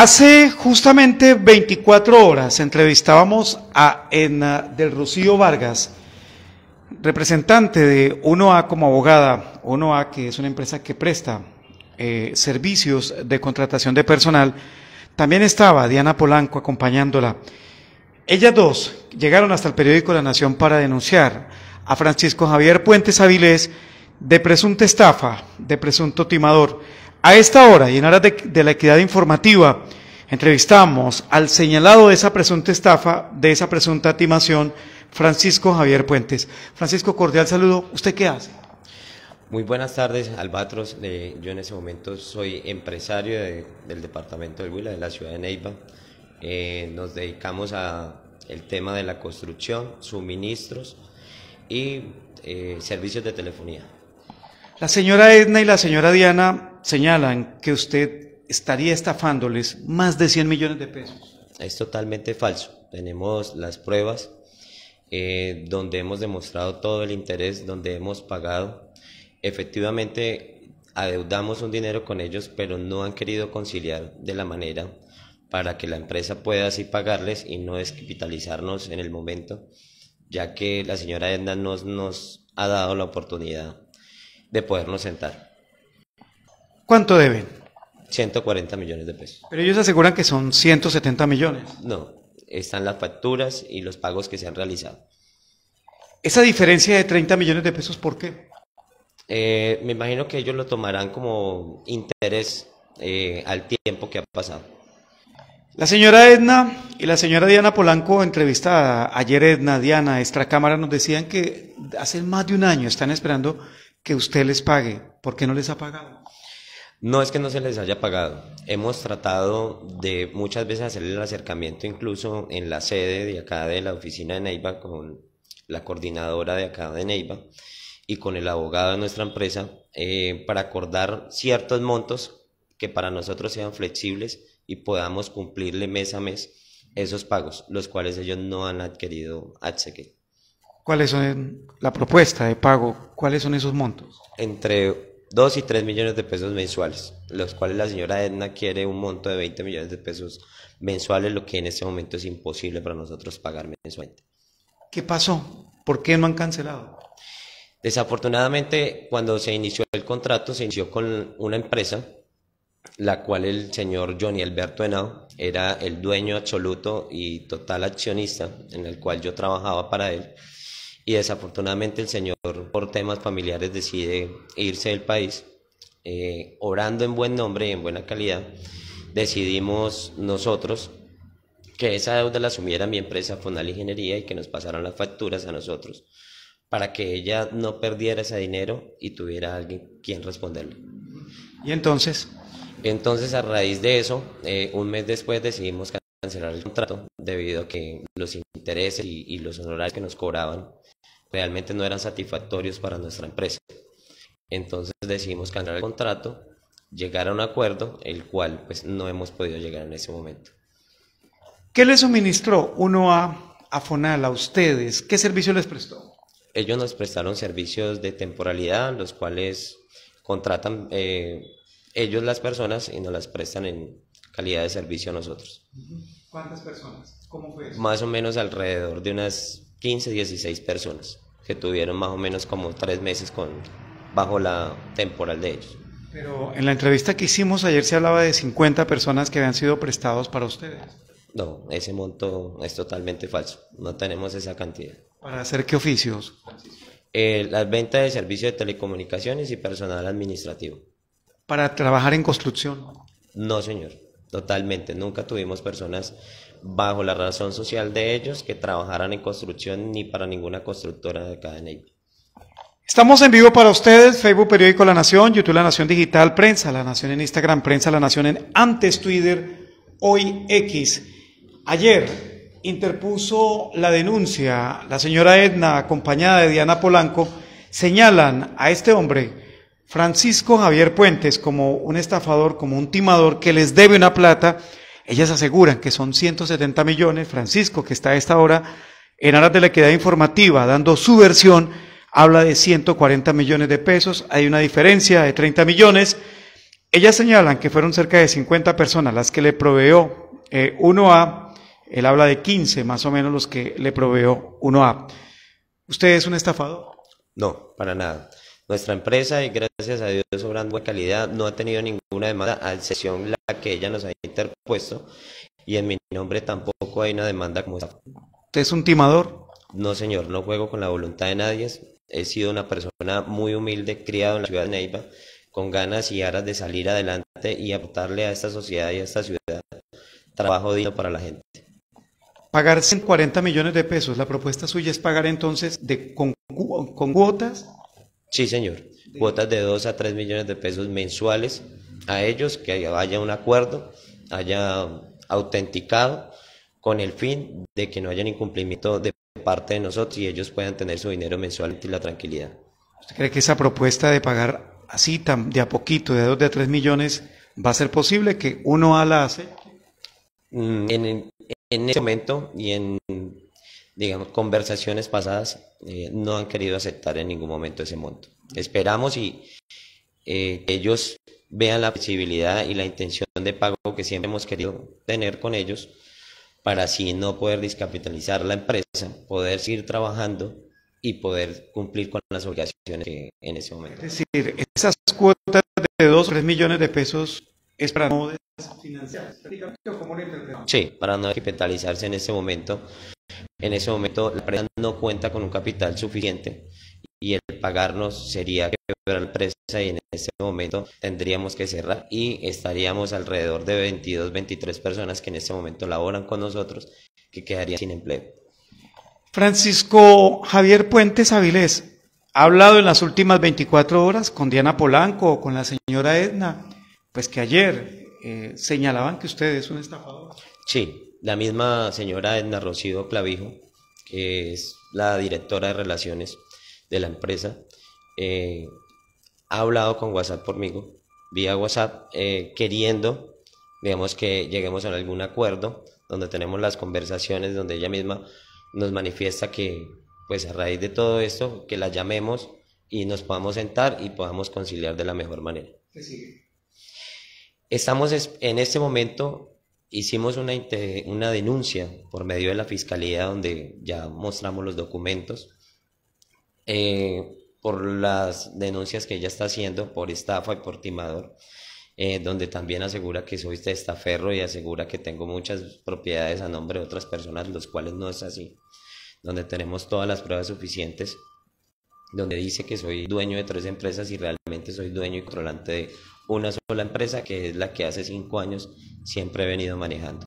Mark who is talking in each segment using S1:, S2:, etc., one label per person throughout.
S1: Hace justamente 24 horas entrevistábamos a Edna del Rocío Vargas, representante de 1A como abogada, UNOA a que es una empresa que presta eh, servicios de contratación de personal. También estaba Diana Polanco acompañándola. Ellas dos llegaron hasta el periódico La Nación para denunciar a Francisco Javier Puentes Avilés de presunta estafa, de presunto timador. A esta hora y en aras de, la equidad informativa, entrevistamos al señalado de esa presunta estafa, de esa presunta timación, Francisco Javier Puentes. Francisco, cordial saludo. ¿Usted qué hace?
S2: Muy buenas tardes, Albatros. Eh, yo en ese momento soy empresario del departamento del Huila, de la ciudad de Neiva. Eh, nos dedicamos a el tema de la construcción, suministros y eh, servicios de telefonía.
S1: La señora Edna y la señora Diana señalan que usted estaría estafándoles más de 100 millones de pesos.
S2: Es totalmente falso. Tenemos las pruebas eh, donde hemos demostrado todo el interés, donde hemos pagado. Efectivamente, adeudamos un dinero con ellos, pero no han querido conciliar de la manera para que la empresa pueda así pagarles y no descapitalizarnos en el momento, ya que la señora Edna nos, nos ha dado la oportunidad de podernos sentar. ¿Cuánto deben? 140 millones de pesos.
S1: Pero ellos aseguran que son 170 millones.
S2: No, están las facturas y los pagos que se han realizado.
S1: Esa diferencia de 30 millones de pesos, ¿por qué?
S2: Eh, me imagino que ellos lo tomarán como interés eh, al tiempo que ha pasado.
S1: La señora Edna y la señora Diana Polanco, entrevistada ayer, Edna, Diana, extra cámara, nos decían que hace más de un año están esperando que usted les pague. ¿Por qué no les ha pagado?
S2: No es que no se les haya pagado. Hemos tratado de muchas veces hacer el acercamiento incluso en la sede de acá de la oficina de Neiva con la coordinadora de acá de Neiva y con el abogado de nuestra empresa eh, para acordar ciertos montos que para nosotros sean flexibles y podamos cumplirle mes a mes esos pagos, los cuales ellos no han adquirido seque.
S1: ¿Cuáles son la propuesta de pago? ¿Cuáles son esos montos?
S2: Entre 2 y 3 millones de pesos mensuales, los cuales la señora Edna quiere un monto de 20 millones de pesos mensuales, lo que en este momento es imposible para nosotros pagar mensualmente.
S1: ¿Qué pasó? ¿Por qué no han cancelado?
S2: Desafortunadamente, cuando se inició el contrato, se inició con una empresa, la cual el señor Johnny Alberto Henao era el dueño absoluto y total accionista, en el cual yo trabajaba para él y desafortunadamente el señor por temas familiares decide irse del país. Eh, orando en buen nombre y en buena calidad, decidimos nosotros que esa deuda la asumiera mi empresa Fonal Ingeniería y que nos pasaran las facturas a nosotros para que ella no perdiera ese dinero y tuviera alguien quien responderle.
S1: ¿Y entonces?
S2: Entonces, a raíz de eso, eh, un mes después decidimos cancelar el contrato debido a que los intereses y los honorarios que nos cobraban realmente no eran satisfactorios para nuestra empresa. Entonces decidimos cambiar el contrato, llegar a un acuerdo, el cual pues no hemos podido llegar en ese momento.
S1: ¿Qué le suministró uno a, Fonal, a ustedes? ¿Qué servicio les prestó?
S2: Ellos nos prestaron servicios de temporalidad, los cuales contratan eh, ellos las personas y nos las prestan en calidad de servicio a nosotros.
S1: ¿Cuántas personas? ¿Cómo fue Más o
S2: menos alrededor de unas 15, 16 personas que tuvieron más o menos como tres meses con, bajo la temporal de ellos.
S1: Pero en la entrevista que hicimos ayer se hablaba de 50 personas que habían sido prestados para ustedes.
S2: No, ese monto es totalmente falso. No tenemos esa cantidad.
S1: ¿Para hacer qué oficios?
S2: Eh, las ventas de servicios de telecomunicaciones y personal administrativo.
S1: ¿Para trabajar en construcción?
S2: No, señor. Totalmente, nunca tuvimos personas bajo la razón social de ellos que trabajaran en construcción ni para ninguna constructora de acá
S1: Estamos en vivo para ustedes, Facebook Periódico La Nación, YouTube La Nación Digital, Prensa La Nación en Instagram, Prensa La Nación en antes Twitter, hoy X. Ayer interpuso la denuncia la señora Edna, acompañada de Diana Polanco, señalan a este hombre Francisco Javier Puentes como un estafador, como un timador que les debe una plata, ellas aseguran que son 170 millones. Francisco, que está a esta hora en aras de la equidad informativa, dando su versión, habla de 140 millones de pesos. Hay una diferencia de 30 millones. Ellas señalan que fueron cerca de 50 personas las que le proveó 1A. Eh, él habla de 15 más o menos los que le proveó 1A. ¿Usted es un estafador?
S2: No, para nada nuestra empresa y gracias a Dios obran buena calidad, no ha tenido ninguna demanda, a excepción la que ella nos ha interpuesto y en mi nombre tampoco hay una demanda como esta.
S1: es un timador?
S2: No señor, no juego con la voluntad de nadie, he sido una persona muy humilde, criado en la ciudad de Neiva, con ganas y aras de salir adelante y aportarle a esta sociedad y a esta ciudad trabajo digno para la gente.
S1: Pagar 40 millones de pesos, la propuesta suya es pagar entonces de, con, con cuotas
S2: Sí, señor. Cuotas de 2 a 3 millones de pesos mensuales a ellos, que haya un acuerdo, haya autenticado, con el fin de que no haya incumplimiento de parte de nosotros y ellos puedan tener su dinero mensual y la tranquilidad.
S1: ¿Usted cree que esa propuesta de pagar así, de a poquito, de 2 a 3 millones, va a ser posible que uno a la hace?
S2: Mm, en, en, en este momento y en digamos, conversaciones pasadas, eh, no han querido aceptar en ningún momento ese monto. Esperamos y eh, ellos vean la posibilidad y la intención de pago que siempre hemos querido tener con ellos para así no poder discapitalizar la empresa, poder seguir trabajando y poder cumplir con las obligaciones en ese momento.
S1: Es decir, esas cuotas de 2 o 3 millones de pesos es para no desfinanciarse.
S2: Sí, para no descapitalizarse en ese momento, en ese momento la empresa no cuenta con un capital suficiente y el pagarnos sería quebrar la empresa y en ese momento tendríamos que cerrar y estaríamos alrededor de 22, 23 personas que en ese momento laboran con nosotros que quedarían sin empleo.
S1: Francisco Javier Puentes Avilés ha hablado en las últimas 24 horas con Diana Polanco o con la señora Edna, pues que ayer eh, señalaban que usted es un estafador.
S2: Sí, la misma señora Edna Rocido Clavijo, que es la directora de relaciones de la empresa, eh, ha hablado con WhatsApp conmigo, vía WhatsApp, eh, queriendo, digamos, que lleguemos a algún acuerdo, donde tenemos las conversaciones, donde ella misma nos manifiesta que, pues a raíz de todo esto, que la llamemos y nos podamos sentar y podamos conciliar de la mejor manera. ¿Qué sigue? Estamos en este momento hicimos una, denuncia por medio de la fiscalía donde ya mostramos los documentos eh, por las denuncias que ella está haciendo por estafa y por timador, eh, donde también asegura que soy testaferro y asegura que tengo muchas propiedades a nombre de otras personas, los cuales no es así, donde tenemos todas las pruebas suficientes donde dice que soy dueño de tres empresas y realmente soy dueño y controlante de una sola empresa, que es la que hace cinco años siempre he venido manejando.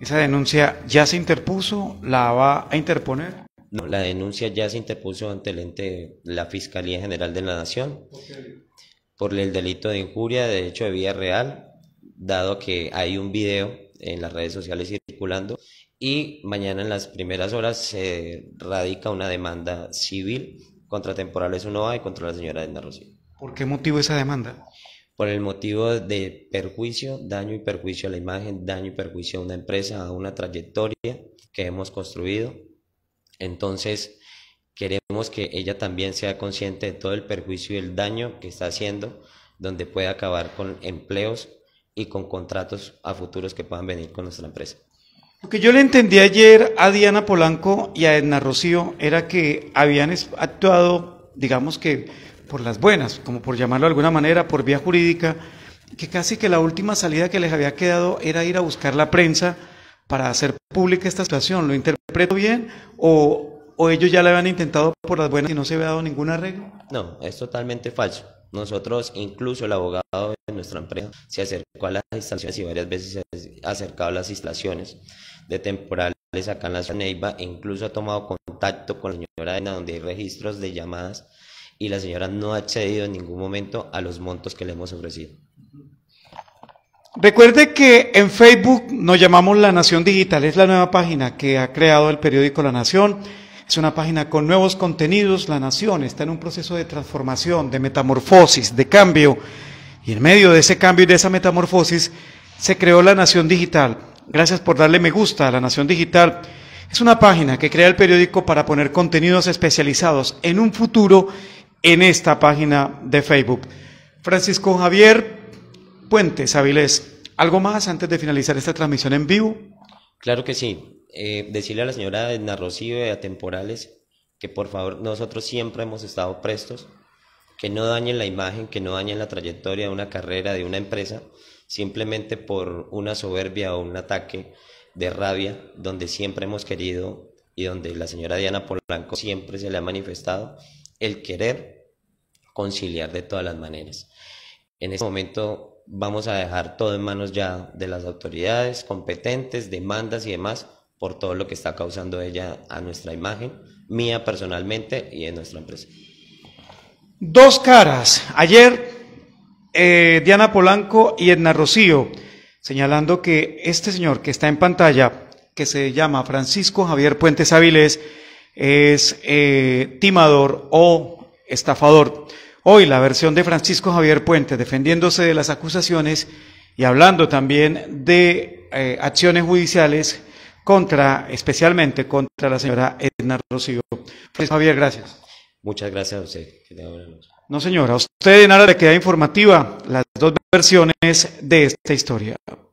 S1: ¿Esa denuncia ya se interpuso? ¿La
S2: va a interponer? No, la denuncia ya se interpuso ante el ente, la Fiscalía General de la Nación, por el delito de injuria de hecho de vía real, dado que hay un video en las redes sociales circulando y mañana en las primeras horas se radica una demanda civil contra Temporales uno y contra la señora Edna Rocío.
S1: ¿Por qué motivo esa demanda?
S2: Por el motivo de perjuicio, daño y perjuicio a la imagen, daño y perjuicio a una empresa, a una trayectoria que hemos construido. Entonces, queremos que ella también sea consciente de todo el perjuicio y el daño que está haciendo, donde puede acabar con empleos y con contratos a futuros que puedan venir con nuestra empresa.
S1: Lo que yo le entendí ayer a Diana Polanco y a Edna Rocío era que habían actuado, digamos que por las buenas, como por llamarlo de alguna manera, por vía jurídica, que casi que la última salida que les había quedado era ir a buscar la prensa para hacer pública esta situación. ¿Lo interpreto bien o, ellos ya la habían intentado por las buenas y no se había dado ningún arreglo?
S2: No, es totalmente falso. Nosotros, incluso el abogado de nuestra empresa, se acercó a las instalaciones y varias veces se ha acercado a las instalaciones de temporales acá en la ciudad de Neiva, e incluso ha tomado contacto con la señora Adena donde hay registros de llamadas y la señora no ha accedido en ningún momento a los montos que le hemos ofrecido.
S1: Recuerde que en Facebook nos llamamos La Nación Digital, es la nueva página que ha creado el periódico La Nación. Es una página con nuevos contenidos. La nación está en un proceso de transformación, de metamorfosis, de cambio. Y en medio de ese cambio y de esa metamorfosis se creó la Nación Digital. Gracias por darle me gusta a la Nación Digital. Es una página que crea el periódico para poner contenidos especializados en un futuro en esta página de Facebook. Francisco Javier Puentes Avilés, ¿algo más antes de finalizar esta transmisión en vivo?
S2: Claro que sí. Eh, decirle a la señora Edna Rocío de Atemporales que por favor nosotros siempre hemos estado prestos, que no dañen la imagen, que no dañen la trayectoria de una carrera, de una empresa, simplemente por una soberbia o un ataque de rabia, donde siempre hemos querido y donde la señora Diana Polanco siempre se le ha manifestado el querer conciliar de todas las maneras. En este momento vamos a dejar todo en manos ya de las autoridades competentes, demandas y demás por todo lo que está causando ella a nuestra imagen, mía personalmente y en nuestra empresa.
S1: Dos caras. Ayer eh, Diana Polanco y Edna Rocío señalando que este señor que está en pantalla, que se llama Francisco Javier Puentes Avilés, es eh, timador o estafador. Hoy la versión de Francisco Javier Puente, defendiéndose de las acusaciones y hablando también de eh, acciones judiciales contra, especialmente contra la señora Edna Rocío. Pues, Javier, gracias.
S2: Muchas gracias a usted.
S1: No, señora, a usted nada le queda informativa las dos versiones de esta historia.